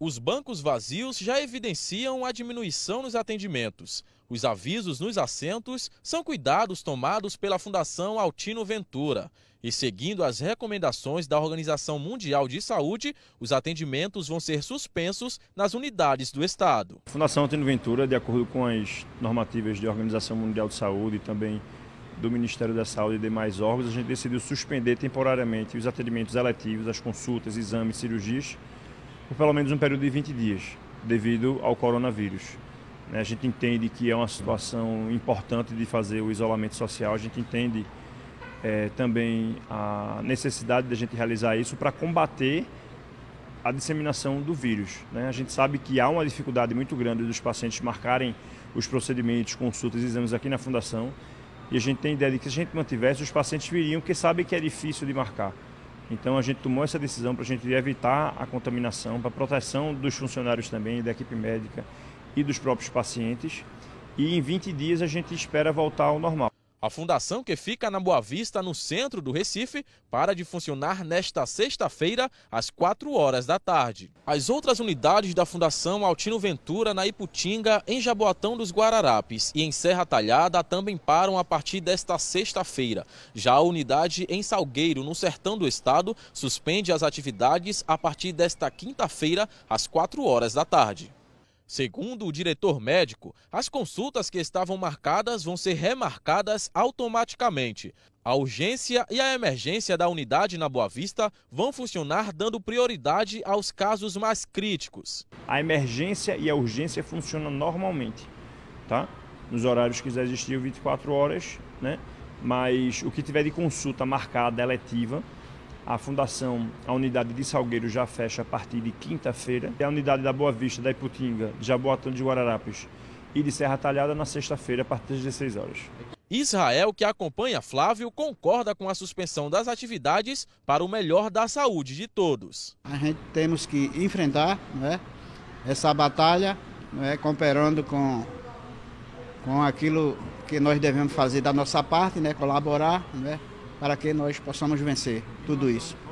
Os bancos vazios já evidenciam a diminuição nos atendimentos. Os avisos nos assentos são cuidados tomados pela Fundação Altino Ventura. E seguindo as recomendações da Organização Mundial de Saúde, os atendimentos vão ser suspensos nas unidades do Estado. A Fundação Altino Ventura, de acordo com as normativas da Organização Mundial de Saúde e também do Ministério da Saúde e demais órgãos, a gente decidiu suspender temporariamente os atendimentos eletivos, as consultas, exames, cirurgias por pelo menos um período de 20 dias, devido ao coronavírus. A gente entende que é uma situação importante de fazer o isolamento social, a gente entende é, também a necessidade de a gente realizar isso para combater a disseminação do vírus. Né? A gente sabe que há uma dificuldade muito grande dos pacientes marcarem os procedimentos, consultas e exames aqui na Fundação. E a gente tem ideia de que se a gente mantivesse, os pacientes viriam, porque sabem que é difícil de marcar. Então a gente tomou essa decisão para a gente evitar a contaminação, para proteção dos funcionários também, da equipe médica e dos próprios pacientes. E em 20 dias a gente espera voltar ao normal. A fundação, que fica na Boa Vista, no centro do Recife, para de funcionar nesta sexta-feira, às 4 horas da tarde. As outras unidades da Fundação Altino Ventura, na Iputinga, em Jaboatão dos Guararapes e em Serra Talhada, também param a partir desta sexta-feira. Já a unidade em Salgueiro, no sertão do estado, suspende as atividades a partir desta quinta-feira, às 4 horas da tarde. Segundo o diretor médico, as consultas que estavam marcadas vão ser remarcadas automaticamente. A urgência e a emergência da unidade na Boa Vista vão funcionar dando prioridade aos casos mais críticos. A emergência e a urgência funcionam normalmente, tá? Nos horários que já existiam 24 horas, né? Mas o que tiver de consulta marcada, eletiva, a Fundação, a unidade de Salgueiro já fecha a partir de quinta-feira. E a unidade da Boa Vista, da Iputinga, de Jaboatão de Guararapes e de Serra Talhada na sexta-feira, a partir das 16 horas. Israel, que acompanha Flávio, concorda com a suspensão das atividades para o melhor da saúde de todos. A gente temos que enfrentar né, essa batalha, né, comparando com, com aquilo que nós devemos fazer da nossa parte, né, colaborar, né, para que nós possamos vencer tudo isso.